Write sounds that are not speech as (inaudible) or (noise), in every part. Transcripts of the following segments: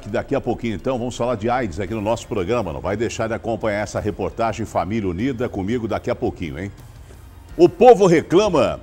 que daqui a pouquinho então vamos falar de AIDS aqui no nosso programa. Não vai deixar de acompanhar essa reportagem Família Unida comigo daqui a pouquinho, hein? O povo reclama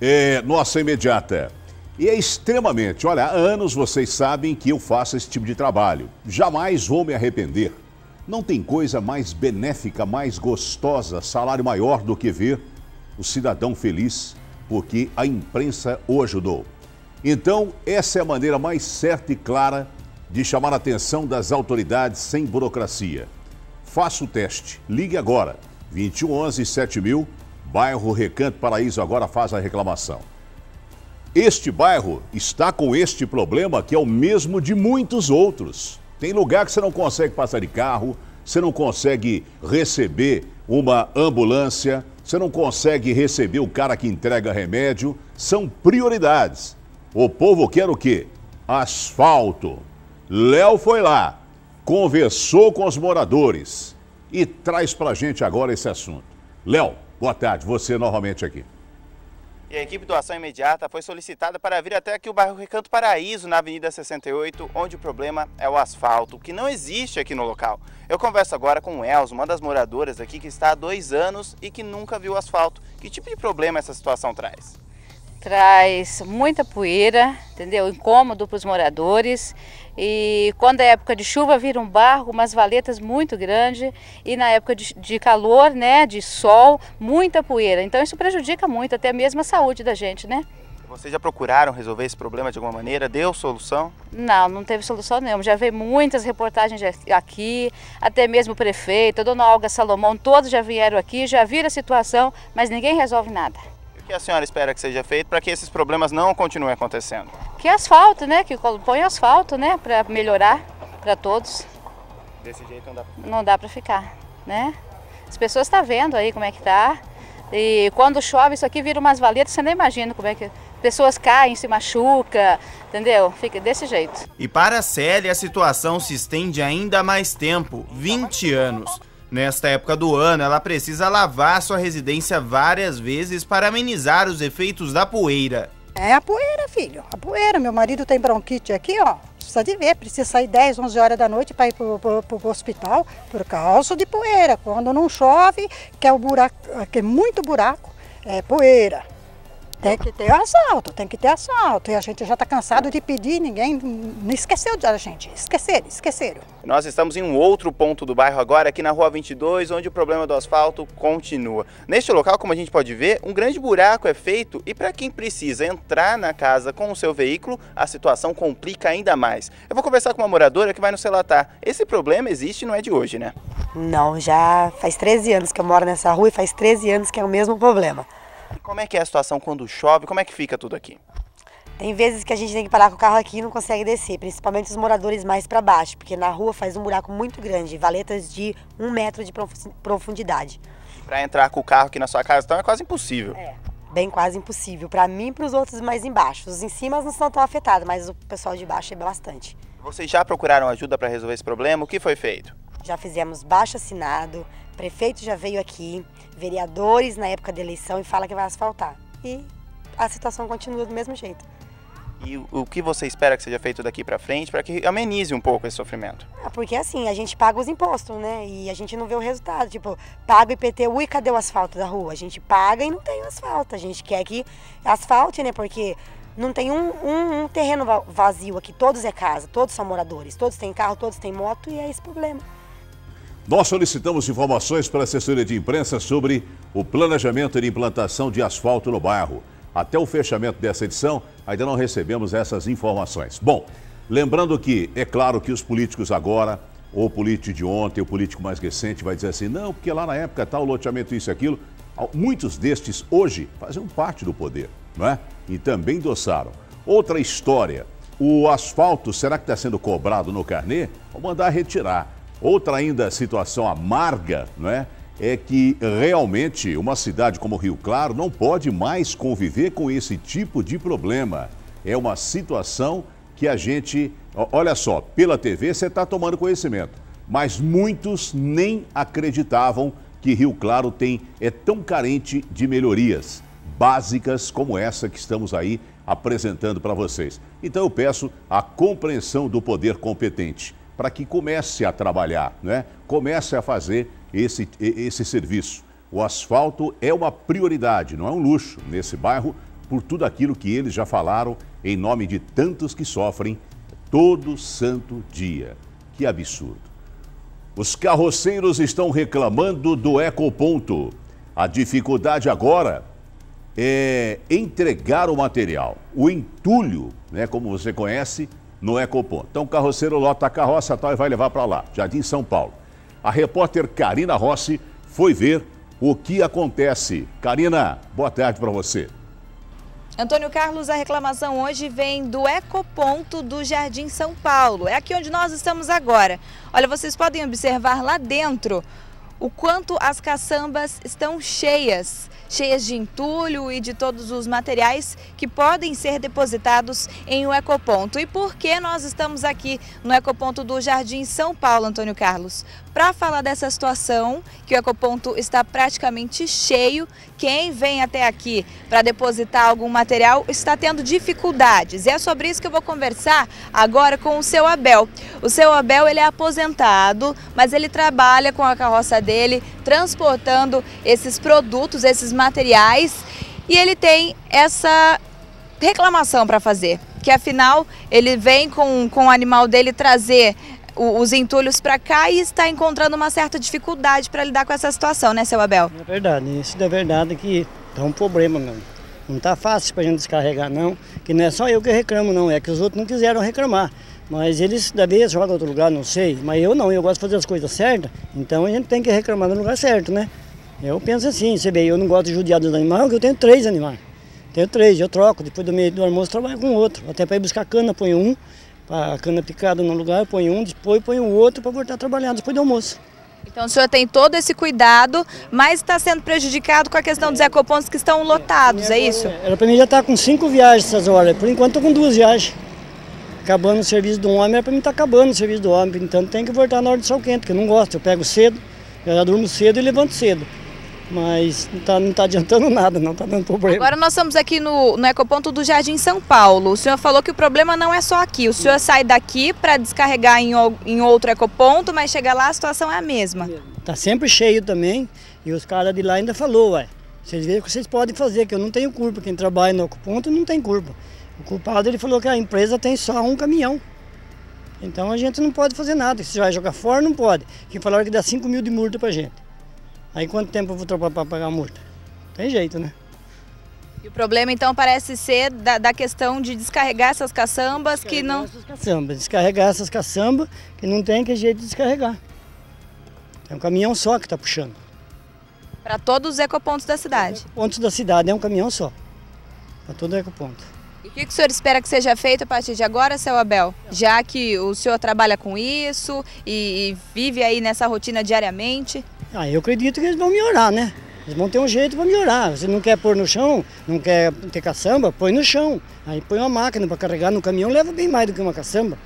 é, nossa imediata. E é extremamente, olha, há anos vocês sabem que eu faço esse tipo de trabalho. Jamais vou me arrepender. Não tem coisa mais benéfica, mais gostosa, salário maior do que ver o cidadão feliz porque a imprensa o ajudou. Então, essa é a maneira mais certa e clara de chamar a atenção das autoridades sem burocracia. Faça o teste. Ligue agora. 2111 7000, bairro Recanto Paraíso agora faz a reclamação. Este bairro está com este problema que é o mesmo de muitos outros. Tem lugar que você não consegue passar de carro, você não consegue receber uma ambulância, você não consegue receber o cara que entrega remédio. São prioridades. O povo quer o quê? Asfalto. Léo foi lá, conversou com os moradores e traz para a gente agora esse assunto. Léo, boa tarde, você novamente aqui. E a equipe do Ação Imediata foi solicitada para vir até aqui o bairro Recanto Paraíso, na Avenida 68, onde o problema é o asfalto, que não existe aqui no local. Eu converso agora com o Elzo, uma das moradoras aqui que está há dois anos e que nunca viu asfalto. Que tipo de problema essa situação traz? traz muita poeira, entendeu? Incômodo para os moradores. E quando é época de chuva vira um barro, umas valetas muito grande e na época de, de, calor, né, de sol, muita poeira. Então isso prejudica muito até mesmo a saúde da gente, né? Vocês já procuraram resolver esse problema de alguma maneira? Deu solução? Não, não teve solução nenhuma. Já veio muitas reportagens aqui, até mesmo o prefeito, a dona Olga Salomão, todos já vieram aqui, já viram a situação, mas ninguém resolve nada que a senhora espera que seja feito para que esses problemas não continuem acontecendo? Que asfalto, né? Que põe asfalto, né? Para melhorar para todos. Desse jeito não dá Não dá para ficar, né? As pessoas estão tá vendo aí como é que tá. E quando chove, isso aqui vira umas valetas, você nem imagina como é que. Pessoas caem, se machuca, entendeu? Fica desse jeito. E para a Célia, a situação se estende ainda mais tempo 20 anos. Nesta época do ano, ela precisa lavar sua residência várias vezes para amenizar os efeitos da poeira. É a poeira, filho, a poeira. Meu marido tem bronquite aqui, ó. Precisa de ver, precisa sair 10, 11 horas da noite para ir para o hospital por causa de poeira. Quando não chove, que é, o buraco, que é muito buraco, é poeira. Tem que ter assalto, tem que ter assalto. E a gente já está cansado de pedir, ninguém não esqueceu da gente. Esqueceram, esqueceram. Nós estamos em um outro ponto do bairro agora, aqui na Rua 22, onde o problema do asfalto continua. Neste local, como a gente pode ver, um grande buraco é feito e para quem precisa entrar na casa com o seu veículo, a situação complica ainda mais. Eu vou conversar com uma moradora que vai nos relatar. Esse problema existe e não é de hoje, né? Não, já faz 13 anos que eu moro nessa rua e faz 13 anos que é o mesmo problema. Como é que é a situação quando chove? Como é que fica tudo aqui? Tem vezes que a gente tem que parar com o carro aqui e não consegue descer, principalmente os moradores mais para baixo, porque na rua faz um buraco muito grande, valetas de um metro de profundidade. Para entrar com o carro aqui na sua casa, então é quase impossível. É, bem quase impossível. Para mim e para os outros mais embaixo. Os em cima não são tão afetados, mas o pessoal de baixo é bastante. Vocês já procuraram ajuda para resolver esse problema? O que foi feito? Já fizemos baixo assinado, prefeito já veio aqui, vereadores na época da eleição e fala que vai asfaltar. E a situação continua do mesmo jeito. E o que você espera que seja feito daqui para frente para que amenize um pouco esse sofrimento? Ah, porque assim, a gente paga os impostos, né? E a gente não vê o resultado. Tipo, paga o IPTU e cadê o asfalto da rua? A gente paga e não tem o asfalto. A gente quer que asfalte, né? Porque não tem um, um, um terreno vazio aqui. Todos é casa, todos são moradores, todos têm carro, todos têm moto e é esse problema. Nós solicitamos informações para a assessoria de imprensa sobre o planejamento de implantação de asfalto no bairro. Até o fechamento dessa edição, ainda não recebemos essas informações. Bom, lembrando que é claro que os políticos agora, ou o político de ontem, o político mais recente, vai dizer assim: não, porque lá na época tal, tá, loteamento, isso e aquilo. Muitos destes hoje fazem parte do poder, não é? E também endossaram. Outra história: o asfalto, será que está sendo cobrado no carnet? Vou mandar retirar. Outra ainda situação amarga, não é? É que realmente uma cidade como Rio Claro não pode mais conviver com esse tipo de problema. É uma situação que a gente, olha só, pela TV você está tomando conhecimento, mas muitos nem acreditavam que Rio Claro tem é tão carente de melhorias básicas como essa que estamos aí apresentando para vocês. Então eu peço a compreensão do poder competente para que comece a trabalhar, né? comece a fazer esse, esse serviço. O asfalto é uma prioridade, não é um luxo nesse bairro, por tudo aquilo que eles já falaram em nome de tantos que sofrem todo santo dia. Que absurdo. Os carroceiros estão reclamando do ecoponto. A dificuldade agora é entregar o material. O entulho, né, como você conhece, no Ecoponto. É então o carroceiro lota a carroça tal e vai levar para lá, Jardim São Paulo. A repórter Karina Rossi foi ver o que acontece. Karina, boa tarde para você. Antônio Carlos, a reclamação hoje vem do Ecoponto do Jardim São Paulo. É aqui onde nós estamos agora. Olha, vocês podem observar lá dentro o quanto as caçambas estão cheias, cheias de entulho e de todos os materiais que podem ser depositados em um ecoponto. E por que nós estamos aqui no ecoponto do Jardim São Paulo, Antônio Carlos? Para falar dessa situação, que o ecoponto está praticamente cheio, quem vem até aqui para depositar algum material está tendo dificuldades. E é sobre isso que eu vou conversar agora com o seu Abel. O seu Abel ele é aposentado, mas ele trabalha com a carroça dele, transportando esses produtos, esses materiais. E ele tem essa reclamação para fazer, que afinal ele vem com, com o animal dele trazer os entulhos para cá e está encontrando uma certa dificuldade para lidar com essa situação, né, seu Abel? É verdade, isso é verdade que é um problema mesmo. Não está fácil para a gente descarregar, não. Que não é só eu que reclamo, não. É que os outros não quiseram reclamar. Mas eles, da vez, jogam em outro lugar, não sei. Mas eu não, eu gosto de fazer as coisas certas. Então a gente tem que reclamar no lugar certo, né? Eu penso assim, você vê, eu não gosto de judiar dos animais, porque eu tenho três animais. Tenho três, eu troco. Depois do meio do almoço, trabalho com outro. Até para ir buscar cana, ponho um a cana picada no lugar, põe um, depois põe o outro para voltar a trabalhar depois do almoço. Então o senhor tem todo esse cuidado, mas está sendo prejudicado com a questão dos ecopontos que estão lotados, é, isso? É, era para mim já estar tá com cinco viagens essas horas, por enquanto estou com duas viagens. Acabando o serviço do homem, é para mim estar tá acabando o serviço do homem, então tem que voltar na hora do sol quente, que eu não gosto, eu pego cedo, eu já durmo cedo e levanto cedo mas não está não tá adiantando (laughs) nada, não está dando problema. Agora nós estamos aqui no, no Ecoponto do Jardim São Paulo. O senhor falou que o problema não é só aqui. O senhor sai daqui para descarregar em, em outro ecoponto, mas chega lá a situação é a mesma. Está sempre cheio também e os caras de lá ainda falou, ué, vocês veem o que vocês podem fazer, que eu não tenho culpa. Quem trabalha no ecoponto não tem culpa. O culpado ele falou que a empresa tem só um caminhão. Então a gente não pode fazer nada. Se vai jogar fora, não pode. Que falaram que dá 5 mil de multa para gente. Aí quanto tempo eu vou trocar para pagar a multa? Tem jeito, né? E o problema então parece ser da, da questão de descarregar essas caçambas descarregar que não. Essas caçambas, descarregar essas caçambas que não tem que jeito de descarregar. É um caminhão só que está puxando. Para todos os ecopontos da cidade? Pontos da cidade, é um caminhão só. Para todo ecoponto. E o que, que o senhor espera que seja feito a partir de agora, seu Abel? Já que o senhor trabalha com isso e, e vive aí nessa rotina diariamente? Ah, eu acredito que eles vão melhorar, né? Eles vão ter um jeito para melhorar. Se não quer pôr no chão, não quer ter caçamba, põe no chão. Aí põe uma máquina para carregar no caminhão, leva bem mais do que uma caçamba.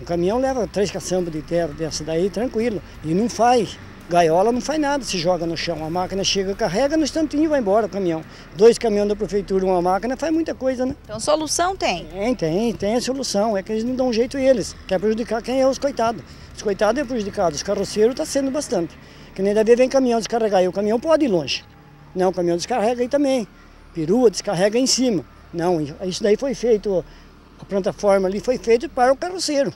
Um caminhão leva três caçambas de terra dessa daí, tranquilo. E não faz. Gaiola não faz nada, se joga no chão. A máquina chega, carrega no instantinho vai embora o caminhão. Dois caminhões da prefeitura, uma máquina, faz muita coisa, né? Então solução tem? Tem, tem, tem a solução. É que eles não dão jeito eles. Quer prejudicar quem é os coitados. Os coitados é prejudicado, os carroceiros está sendo bastante. Que nem deve vem caminhão descarregar. E o caminhão pode ir longe. Não, o caminhão descarrega aí também. Perua descarrega em cima. Não, isso daí foi feito, a plataforma ali foi feita para o carroceiro.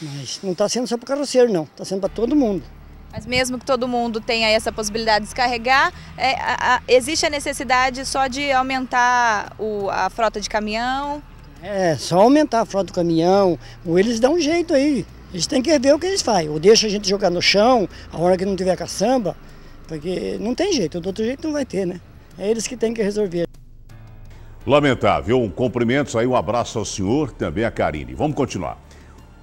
Mas não está sendo só para o carroceiro, não. Está sendo para todo mundo. Mas mesmo que todo mundo tenha essa possibilidade de descarregar, é, a, a, existe a necessidade só de aumentar o, a frota de caminhão? É, só aumentar a frota do caminhão. Ou eles dão um jeito aí. Eles têm que ver o que eles fazem. Ou deixa a gente jogar no chão, a hora que não tiver caçamba, porque não tem jeito, do outro jeito não vai ter, né? É eles que têm que resolver. Lamentável. Um cumprimento aí, um abraço ao senhor, também a Karine. Vamos continuar.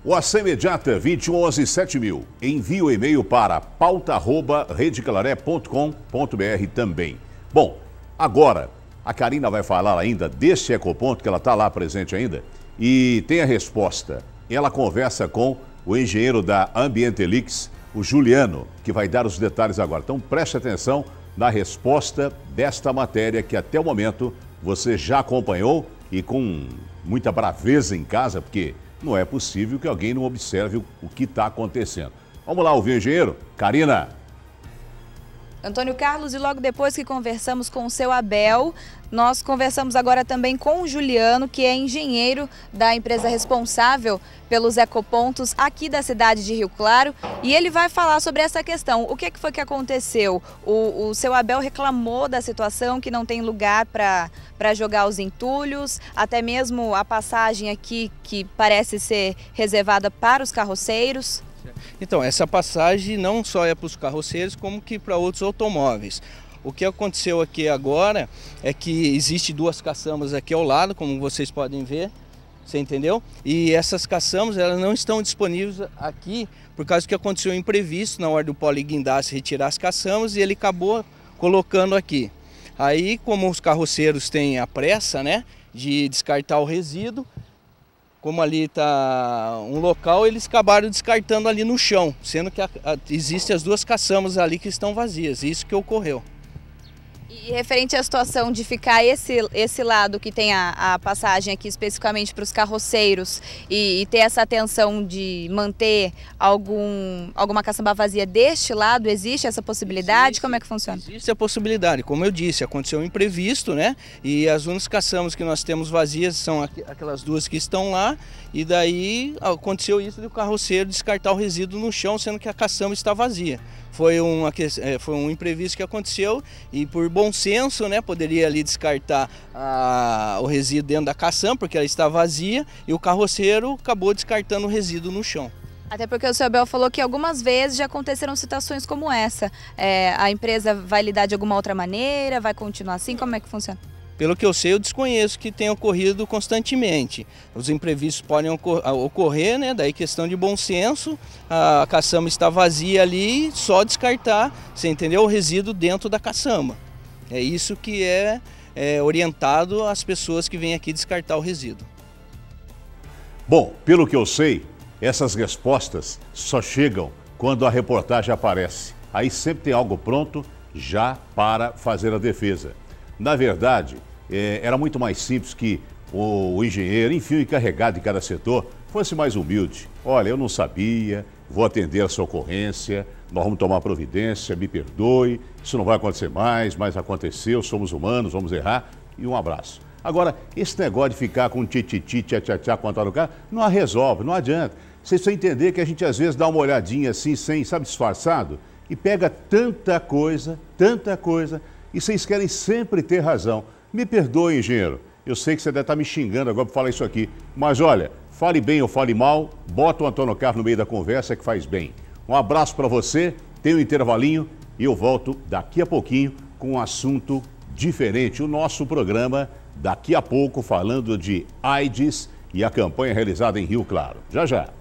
O AC Imediata 21117000. Envie o e-mail para pauta.redeclaré.com.br também. Bom, agora, a Karina vai falar ainda desse ecoponto, que ela está lá presente ainda, e tem a resposta. Ela conversa com o engenheiro da Ambientelix, o Juliano, que vai dar os detalhes agora. Então preste atenção na resposta desta matéria que até o momento você já acompanhou e com muita braveza em casa, porque não é possível que alguém não observe o que está acontecendo. Vamos lá ouvir o engenheiro? Karina! Antônio Carlos, e logo depois que conversamos com o seu Abel, nós conversamos agora também com o Juliano, que é engenheiro da empresa responsável pelos ecopontos aqui da cidade de Rio Claro, e ele vai falar sobre essa questão. O que, é foi que aconteceu? O, o seu Abel reclamou da situação, que não tem lugar para jogar os entulhos, até mesmo a passagem aqui que parece ser reservada para os carroceiros. Então, essa passagem não só é para os carroceiros, como que para outros automóveis. O que aconteceu aqui agora é que existe duas caçambas aqui ao lado, como vocês podem ver, você entendeu? E essas caçambas elas não estão disponíveis aqui por causa que aconteceu um imprevisto na hora do poliguindaste retirar as caçambas e ele acabou colocando aqui. Aí, como os carroceiros têm a pressa, né, de descartar o resíduo, como ali está um local, eles acabaram descartando ali no chão, sendo que existem as duas caçamas ali que estão vazias, isso que ocorreu. E referente à situação de ficar esse, esse lado que tem a, a passagem aqui especificamente para os carroceiros e, e, ter essa atenção de manter algum, alguma caçamba vazia deste lado, existe essa possibilidade? Existe, Como é que funciona? Existe a possibilidade, como eu disse, aconteceu um imprevisto, né? E as únicas caçambas que nós temos vazias são aquelas duas que estão lá e daí aconteceu isso do carroceiro descartar o resíduo no chão, sendo que a caçamba está vazia foi, um é, foi um imprevisto que aconteceu e por bom senso, né, poderia ali descartar a, o resíduo dentro da caçamba, porque ela está vazia, e o carroceiro acabou descartando o resíduo no chão. Até porque o senhor Abel falou que algumas vezes já aconteceram situações como essa. É, a empresa vai lidar de alguma outra maneira, vai continuar assim, como é que funciona? Pelo que eu sei, eu desconheço que tenha ocorrido constantemente. Os imprevistos podem ah, ocorrer, né? Daí questão de bom senso, a caçamba está vazia ali, só descartar, você entendeu? O resíduo dentro da caçamba. É isso que é, é orientado às pessoas que vêm aqui descartar o resíduo. Bom, pelo que eu sei, essas respostas só chegam quando a reportagem aparece. Aí sempre tem algo pronto já para fazer a defesa. Na verdade, é, era muito mais simples que o, o engenheiro, enfim, o encarregado de cada setor, fosse mais humilde. Olha, eu não sabia, vou atender a sua ocorrência, nós vamos tomar providência, me perdoe, isso não vai acontecer mais, mas aconteceu, somos humanos, vamos errar, e um abraço. Agora, esse negócio de ficar com tititi, tchatchatchá, contar no carro não resolve, não adianta. Vocês precisam entender que a gente às vezes dá uma olhadinha assim, sem, sabe, disfarçado, e pega tanta coisa, tanta coisa, e vocês querem sempre ter razão. Me perdoe, engenheiro. Eu sei que você deve estar me xingando agora por falar isso aqui. Mas olha, fale bem ou fale mal, bota o Antônio Carlos no meio da conversa que faz bem. Um abraço para você, tenha um intervalinho e eu volto daqui a pouquinho com um assunto diferente. O nosso programa, daqui a pouco, falando de AIDS e a campanha realizada em Rio Claro. Já já.